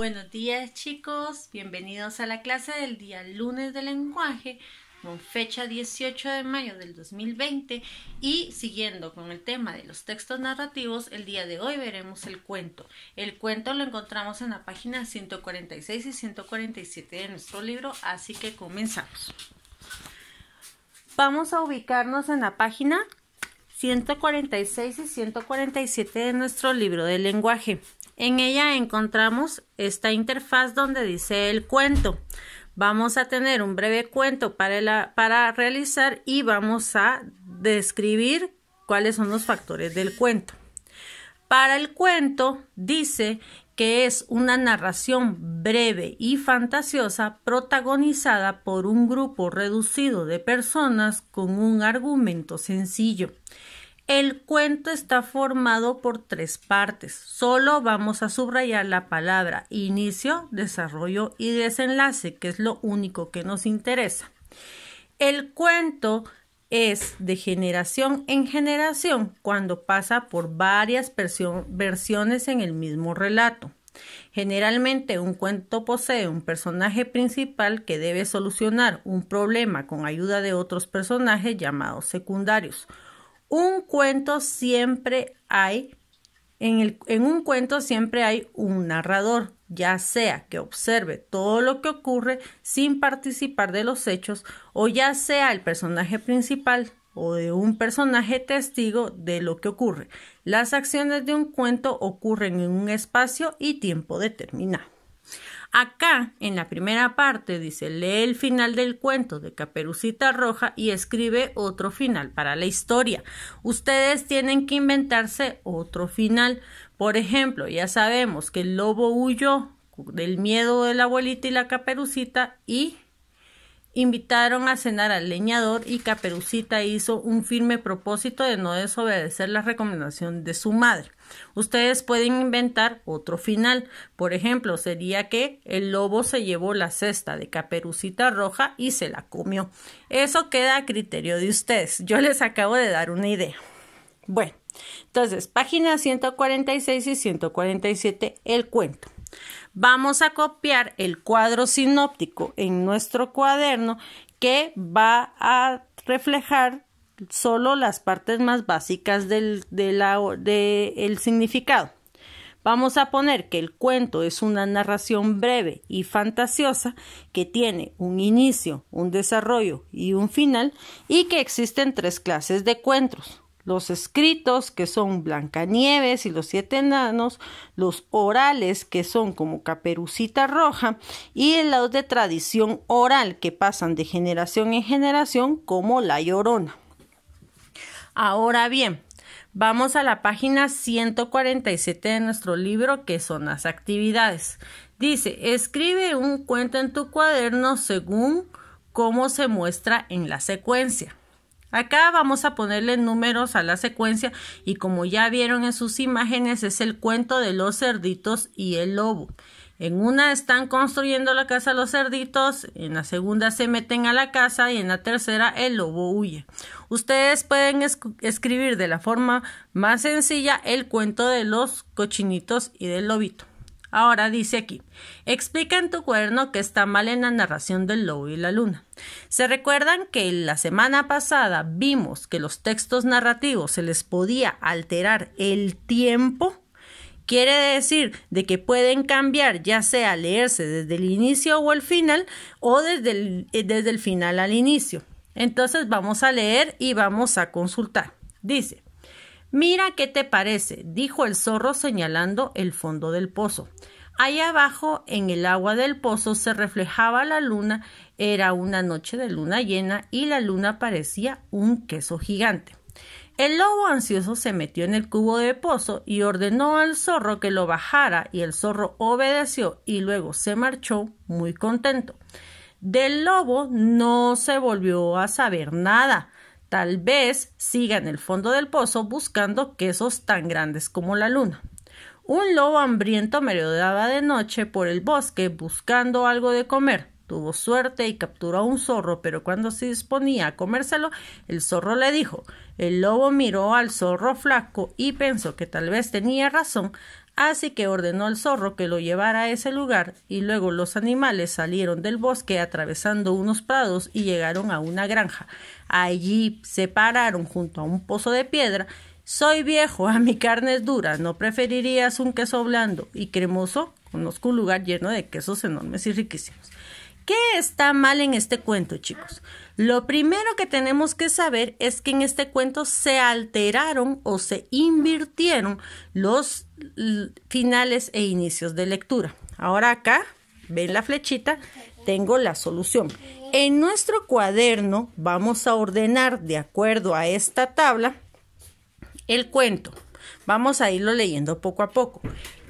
Buenos días chicos, bienvenidos a la clase del día lunes de lenguaje con fecha 18 de mayo del 2020 y siguiendo con el tema de los textos narrativos, el día de hoy veremos el cuento. El cuento lo encontramos en la página 146 y 147 de nuestro libro, así que comenzamos. Vamos a ubicarnos en la página 146 y 147 de nuestro libro de lenguaje. En ella encontramos esta interfaz donde dice el cuento. Vamos a tener un breve cuento para, para realizar y vamos a describir cuáles son los factores del cuento. Para el cuento dice que es una narración breve y fantasiosa protagonizada por un grupo reducido de personas con un argumento sencillo. El cuento está formado por tres partes. Solo vamos a subrayar la palabra inicio, desarrollo y desenlace, que es lo único que nos interesa. El cuento es de generación en generación cuando pasa por varias versiones en el mismo relato. Generalmente un cuento posee un personaje principal que debe solucionar un problema con ayuda de otros personajes llamados secundarios un cuento siempre hay, en, en un cuento siempre hay un narrador, ya sea que observe todo lo que ocurre sin participar de los hechos, o ya sea el personaje principal o de un personaje testigo de lo que ocurre. Las acciones de un cuento ocurren en un espacio y tiempo determinado. Acá, en la primera parte, dice, lee el final del cuento de Caperucita Roja y escribe otro final para la historia. Ustedes tienen que inventarse otro final. Por ejemplo, ya sabemos que el lobo huyó del miedo de la abuelita y la caperucita y Invitaron a cenar al leñador y Caperucita hizo un firme propósito de no desobedecer la recomendación de su madre. Ustedes pueden inventar otro final. Por ejemplo, sería que el lobo se llevó la cesta de Caperucita Roja y se la comió. Eso queda a criterio de ustedes. Yo les acabo de dar una idea. Bueno, entonces, páginas 146 y 147, el cuento. Vamos a copiar el cuadro sinóptico en nuestro cuaderno que va a reflejar solo las partes más básicas del significado. Vamos a poner que el cuento es una narración breve y fantasiosa que tiene un inicio, un desarrollo y un final y que existen tres clases de cuentos los escritos, que son Blancanieves y los siete enanos, los orales, que son como Caperucita Roja, y lado de tradición oral, que pasan de generación en generación, como La Llorona. Ahora bien, Vamos a la página 147 de nuestro libro, que son las actividades. Dice, escribe un cuento en tu cuaderno según cómo se muestra en la secuencia. Acá vamos a ponerle números a la secuencia y como ya vieron en sus imágenes es el cuento de los cerditos y el lobo. En una están construyendo la casa los cerditos, en la segunda se meten a la casa y en la tercera el lobo huye. Ustedes pueden escribir de la forma más sencilla el cuento de los cochinitos y del lobito. Ahora dice aquí, explica en tu cuerno que está mal en la narración del lobo y la luna. ¿Se recuerdan que la semana pasada vimos que los textos narrativos se les podía alterar el tiempo? Quiere decir de que pueden cambiar ya sea leerse desde el inicio o el final o desde eh, desde el final al inicio. Entonces vamos a leer y vamos a consultar. Dice, Mira qué te parece, dijo el zorro señalando el fondo del pozo. Allá abajo, en el agua del pozo, se reflejaba la luna. Era una noche de luna llena y la luna parecía un queso gigante. El lobo ansioso se metió en el cubo de pozo y ordenó al zorro que lo bajara y el zorro obedeció y luego se marchó muy contento. Del lobo no se volvió a saber nada. Tal vez siga en el fondo del pozo buscando quesos tan grandes como la luna. Un lobo hambriento merodeaba de noche por el bosque buscando algo de comer. Tuvo suerte y capturó a un zorro, pero cuando se disponía a comérselo, el zorro le dijo. El lobo miró al zorro flaco y pensó que tal vez tenía razón, así que ordenó al zorro que lo llevara a ese lugar, y luego los animales salieron del bosque atravesando unos prados y llegaron a una granja. Allí se pararon junto a un pozo de piedra. Soy viejo, a mi carne es dura, ¿no preferirías un queso blando y cremoso? Conozco un lugar lleno de quesos enormes y riquísimos. ¿Qué está mal en este cuento, chicos? Lo primero que tenemos que saber es que en este cuento se alteraron o se invirtieron los finales e inicios de lectura. Ahora acá, ven la flechita, tengo la solución. En nuestro cuaderno vamos a ordenar de acuerdo a esta tabla el cuento. Vamos a irlo leyendo poco a poco.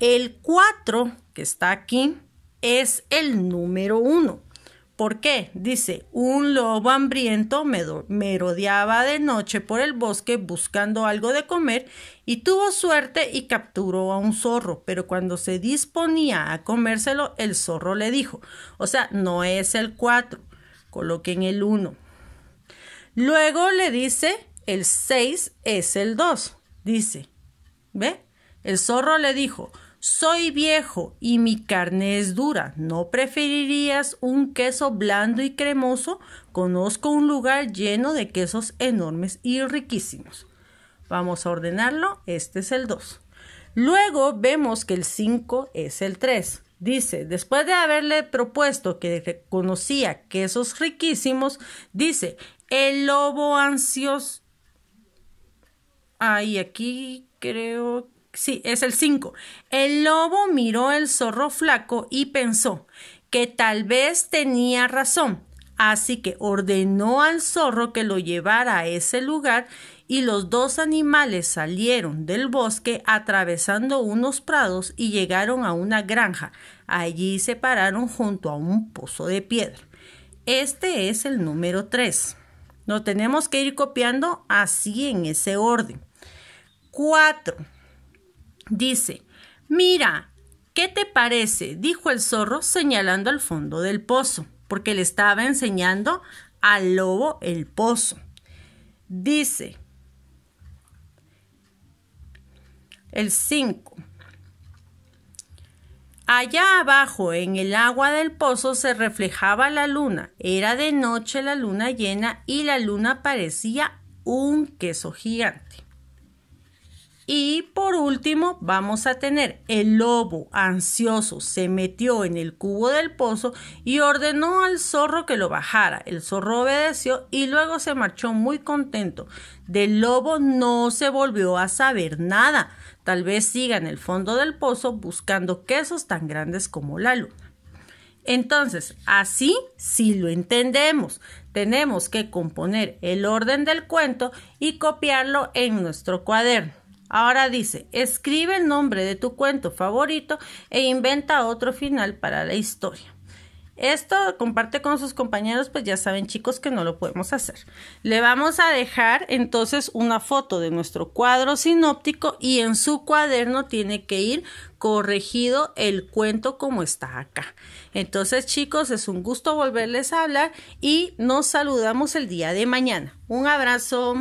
El 4 que está aquí es el número 1. ¿Por qué? Dice, un lobo hambriento merodeaba de noche por el bosque buscando algo de comer y tuvo suerte y capturó a un zorro, pero cuando se disponía a comérselo, el zorro le dijo, o sea, no es el 4, Coloquen el 1. Luego le dice, el 6 es el 2. Dice, ¿ve? El zorro le dijo, soy viejo y mi carne es dura. ¿No preferirías un queso blando y cremoso? Conozco un lugar lleno de quesos enormes y riquísimos. Vamos a ordenarlo. Este es el 2. Luego vemos que el 5 es el 3. Dice, después de haberle propuesto que reconocía quesos riquísimos, dice, el lobo ansioso... Ahí, aquí creo... Sí, es el 5. El lobo miró el zorro flaco y pensó que tal vez tenía razón. Así que ordenó al zorro que lo llevara a ese lugar y los dos animales salieron del bosque atravesando unos prados y llegaron a una granja. Allí se pararon junto a un pozo de piedra. Este es el número 3. Lo tenemos que ir copiando así en ese orden. 4. Dice, mira, ¿qué te parece? dijo el zorro señalando al fondo del pozo, porque le estaba enseñando al lobo el pozo. Dice, El 5. Allá abajo, en el agua del pozo, se reflejaba la luna. Era de noche la luna llena y la luna parecía un queso gigante. Y por último, vamos a tener el lobo ansioso se metió en el cubo del pozo y ordenó al zorro que lo bajara. El zorro obedeció y luego se marchó muy contento. Del lobo no se volvió a saber nada. Tal vez siga en el fondo del pozo buscando quesos tan grandes como la luna. Entonces, así si lo entendemos. Tenemos que componer el orden del cuento y copiarlo en nuestro cuaderno. Ahora dice, escribe el nombre de tu cuento favorito e inventa otro final para la historia. Esto comparte con sus compañeros, pues ya saben chicos que no lo podemos hacer. Le vamos a dejar entonces una foto de nuestro cuadro sinóptico y en su cuaderno tiene que ir corregido el cuento como está acá. Entonces chicos, es un gusto volverles a hablar y nos saludamos el día de mañana. Un abrazo.